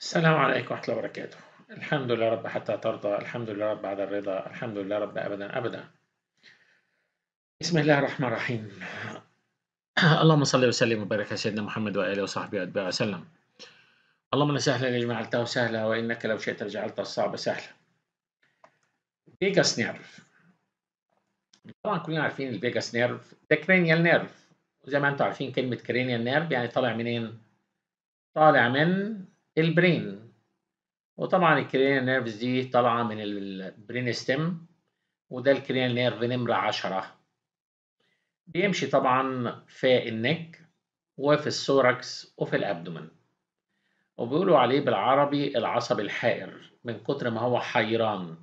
السلام عليكم ورحمة الله وبركاته الحمد لله رب حتى ترضى الحمد لله رب بعد الرضا الحمد لله رب أبدا أبدا بسم الله الرحمن الرحيم اللهم صل وسلم وبارك على سيدنا محمد وآله وصحبه وأتباعه وسلم اللهم سهلا جعلته سهلا وإنك لو شئت لجعلت الصعب سهلا فيجاس نيرف طبعا كلنا عارفين الفيجاس نيرف ده كرينيال نيرف وزي ما انتم عارفين كلمة كرينيال نيرف يعني طالع منين؟ طالع من البرين وطبعا الكريان نيرف دي طالعه من البرين ستيم وده الكريان نيرف نمره عشرة بيمشي طبعا في النك وفي السوركس وفي الابدومن وبيقولوا عليه بالعربي العصب الحائر من كتر ما هو حيران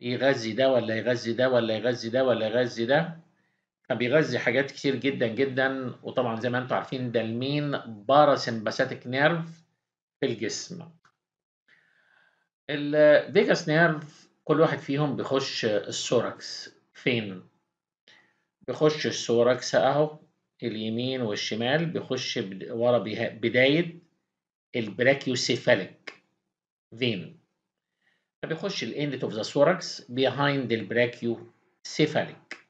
يغذي ده ولا يغذي ده ولا يغذي ده ولا يغذي ده كان بيغذي حاجات كتير جدا جدا وطبعا زي ما انتم عارفين ده المين باراسمباثيك نيرف الجسم الفيجاس نيرف كل واحد فيهم بيخش السوركس فين بيخش السوركس اهو اليمين والشمال بيخش ورا بداية البراكيوسيفاليك فين فبيخش الاند اوف ذا سوركس بيهايند البراكيوسيفاليك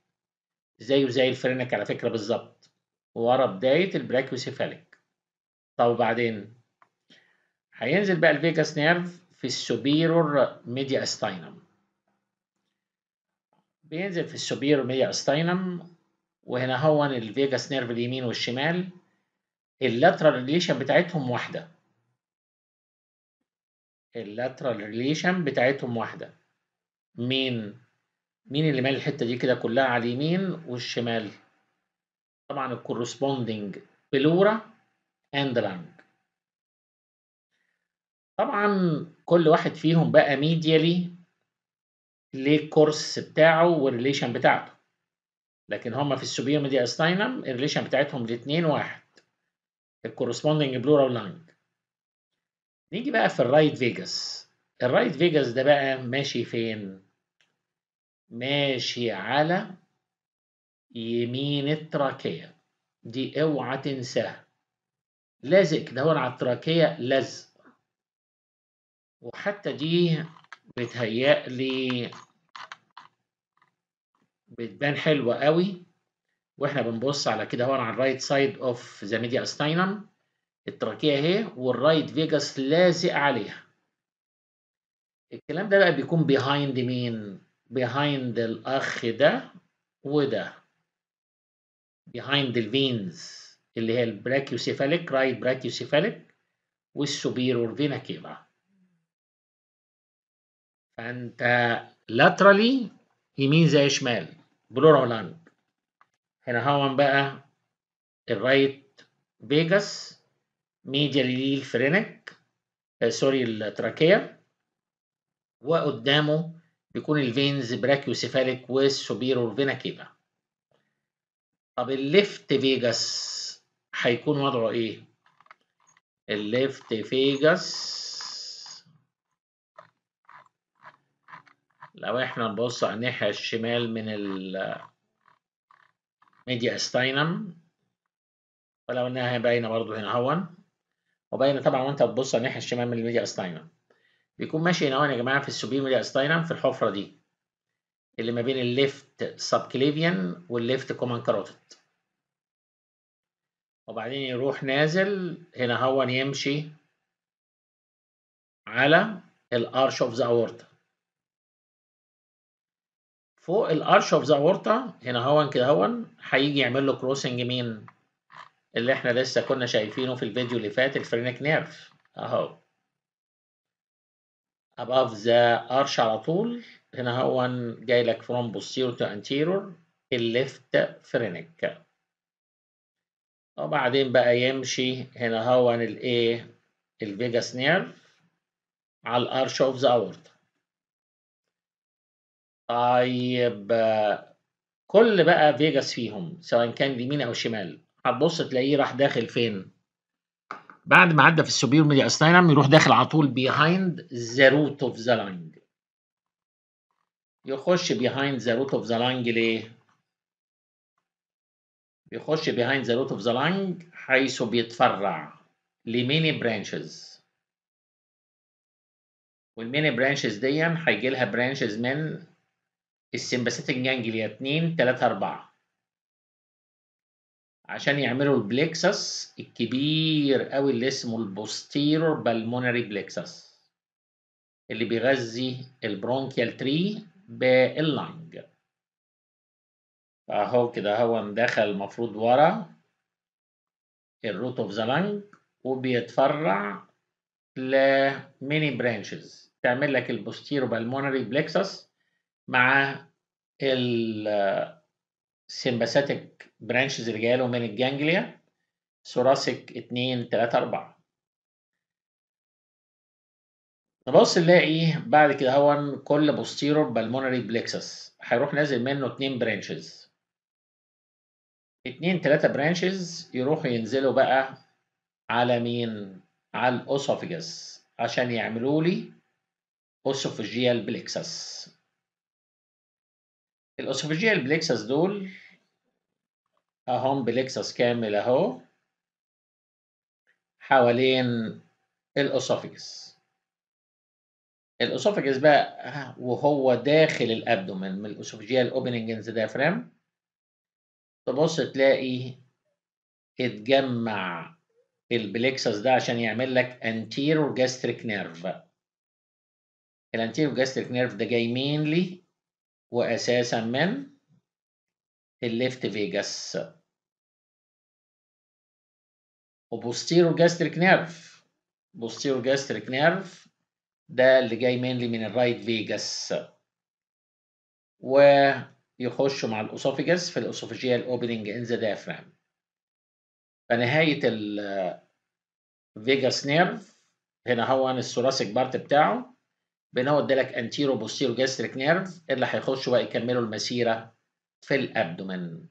زي وزي الفرنك على فكرة بالظبط ورا بداية البراكيوسيفاليك طب وبعدين هينزل بقى الفيجاس نيرف في السوبيرور ميديا استاينم بينزل في السوبيرور ميديا استاينم وهنا هو الفيجاس نيرف اليمين والشمال اللاترال ريليشن بتاعتهم واحده اللاترال ريليشن بتاعتهم واحده مين مين اللي مال الحته دي كده كلها على اليمين والشمال طبعا الكورسبوندنج بلورا اند لانج طبعًا كل واحد فيهم بقى ميديالي للكورس ليه بتاعه والريليشن بتاعته، لكن هما في السوبيو ميديا استاينم الريليشن بتاعتهم الاتنين واحد، الكورسبوندنج plural language. نيجي بقى في الرايت فيجاس، الرايت فيجاس ده بقى ماشي فين؟ ماشي على يمين التراكية، دي اوعى تنساها، لازق كدهون على التراكية لزق. وحتى دي بتهيألي بتبان حلوة قوي واحنا بنبص على كده هون على الرايت سايد اوف ذا ميديا استاينم التراكية اهي والرايت فيجاس لازق عليها الكلام ده بقى بيكون بيهايند مين؟ بيهايند الأخ ده وده بيهايند الفينز اللي هي البراكيوسيفاليك رايت براكيوسيفاليك والسوبيرور فينا كيفا فانت laterally يمين زي شمال بلورال لاند هنا هون بقى الرايت فيجاس ميديا ليل فرينك آه سوري التراكية وقدامه بيكون الفينز براكيوسيفاليك والسوبيرور فينا كيفا طب الليفت فيجاس هيكون وضعه ايه؟ الليفت فيجاس لو احنا نبص على الناحية الشمال من الميديا استاينم ولو انها باينة برضو هنا هون وباينة طبعا وانت بتبص على الناحية الشمال من الميديا استاينم بيكون ماشي هنا هون يا جماعة في السوبير ميديا استاينم في الحفرة دي اللي ما بين الليفت سبكليفيان والليفت كومان كاروتت وبعدين يروح نازل هنا هون يمشي على الارش اوف ذا اورتا فوق الارش اوف ذا اورتا هنا هون كده هون هيجي يعمل له كروسنج مين اللي احنا لسه كنا شايفينه في الفيديو اللي فات الفرينك نيرف اهو اباف ذا ارش على طول هنا هون جاي لك فروم posterior تو انتيرور الليفت فرينك وبعدين بقى يمشي هنا هون الايه الفيجاس نيرف على الارش اوف ذا اورتا طيب كل بقى فيجاس فيهم سواء كان يمين او شمال هتبص تلاقيه راح داخل فين؟ بعد ما عدى في السوبير ميديا اسلاينم يروح داخل على طول بيهايند ذا روت اوف ذا لانج يخش بيهايند ذا روت اوف ذا لانج ليه؟ بيخش بيهايند ذا روت اوف ذا لانج حيث بيتفرع لميني برانشز والميني برانشز دي هيجي لها برانشز من السمباثيتك جانجليا 2 3 4 عشان يعملوا البليكسس الكبير قوي اللي اسمه البوستيرور بالمونري بليكسس اللي بيغذي البرونكيال تري باللنج فاهو كده هو مدخل المفروض ورا الروت اوف ذا لنج وبيتفرع لميني برانشز تعمل لك البوستيرو بالمونري بليكسس مع السيمباثيك آه، برانشز اللي جايه من الجانجليا ثوراسيك 2 3 4 نبص نلاقي بعد كده هو كل بوستيرور بالمونري بليكسس هيروح نازل منه اتنين برانشز اتنين تلاته برانشز يروحوا ينزلوا بقى على مين؟ على الاوسوفيجس عشان يعملوا لي اوسوفيجيال بليكسس الأسوفجيال بليكسس دول أهم بليكسس كامل أهو حوالين الأسوفجس الأسوفجس بقى وهو داخل الأبدومين من الأسوفجيال أوبننج إن ذا ديافرام تبص تلاقي اتجمع البليكسس ده عشان يعمل لك anterior gastric nerve الانتيرو جاستريك نيرف ده جاي مينلي وأساسا من الليفت فيجاس وبوستيرو جاستريك نيرف بوستيرو جاستريك نيرف ده اللي جاي مينلي من الرايت فيجاس ويخش مع الأسوفيجاس في الأسوفيجيال أوبننج إن ذا دافرام فنهاية الفيجاس نيرف هنا هو الثوراسيك بارت بتاعه هو ادالك انتيرو بوستيرو جاستريك نيرف اللي هيخشوا بقى يكملوا المسيره في الابدومن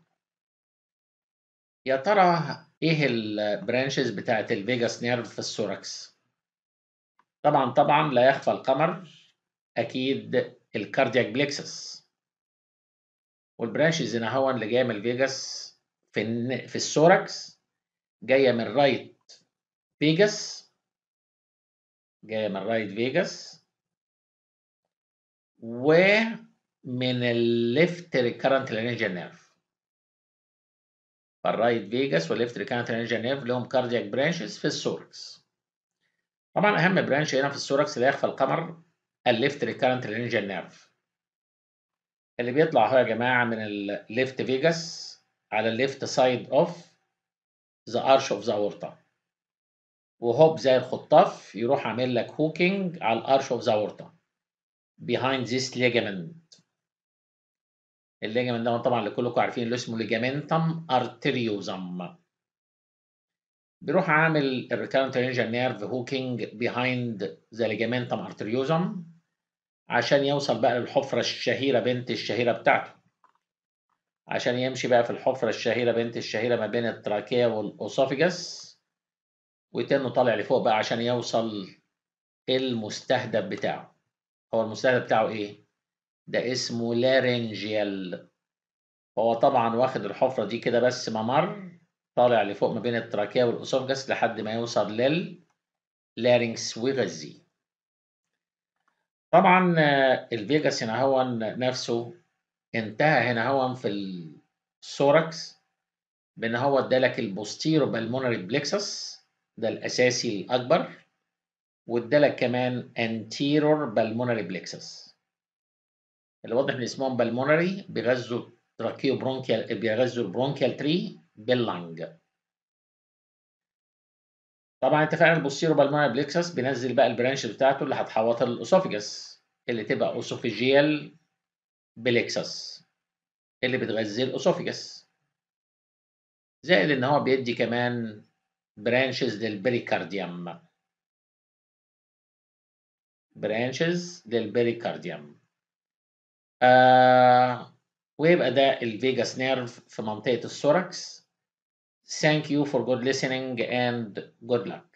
يا ترى ايه البرانشز بتاعه الفيجاس نيرف في السوركس؟ طبعا طبعا لا يخفى القمر اكيد الكاردياك بليكسس والبرانشز هنا هو اللي جايه من الفيجاس في في السوركس جايه من رايت فيجاس جايه من رايت فيجاس ومن الليفت ريكارنت لارينجا نيرف فالرايت فيجاس والليفت ريكارنت لارينجا نيرف لهم كاردياك برانشز في السوركس طبعا اهم برانش هنا في السوركس اللي يخفى القمر الليفت ريكارنت لارينجا نيرف اللي بيطلع هو يا جماعه من الليفت فيجاس على الليفت سايد اوف ذا ارش اوف ذا اورتا وهوب زي الخطاف يروح عامل لك هوكينج على الارش اوف ذا اورطه behind this ligament الليجمنت ده طبعا اللي كلكم عارفين اللي اسمه ليجامنتم ارتريوزم بيروح عامل الريكارنت رينجر نيرف هوكينج behind the ligamentum arteriosum عشان يوصل بقى للحفرة الشهيرة بنت الشهيرة بتاعته عشان يمشي بقى في الحفرة الشهيرة بنت الشهيرة ما بين التراكية والأوسوفيجاس ويتم طالع لفوق بقى عشان يوصل المستهدف بتاعه هو المساعد بتاعه ايه؟ ده اسمه لارنجيال هو طبعا واخد الحفرة دي كده بس ممر طالع لفوق ما بين التراكية والأسوفجس لحد ما يوصل لل لارينكس ويغزي طبعا آه، الفيجاس هنا هو نفسه انتهى هنا هو في السوركس بان هو ادالك البوستيرو بالمونري بليكسس ده الاساسي الاكبر وادالك كمان anterior pulmonary plexus اللي واضح من اسمهم pulmonary بيغذوا تراكيو برونكيال بيغذوا البرونكيال تري باللنج طبعا اتفقنا البوستيرو بالمونري بليكسس بينزل بقى البرانش بتاعته اللي هتحوط الاسوفيجس اللي تبقى اوسوفيجيال بليكسس اللي بتغذي الاسوفيجس زائد ان هو بيدي كمان برانشز للبريكارديوم برانشز للبريكارديوم آه ويبقى ده الفيجاس نيرف في منطقة الثوركس Thank you for good listening and good luck.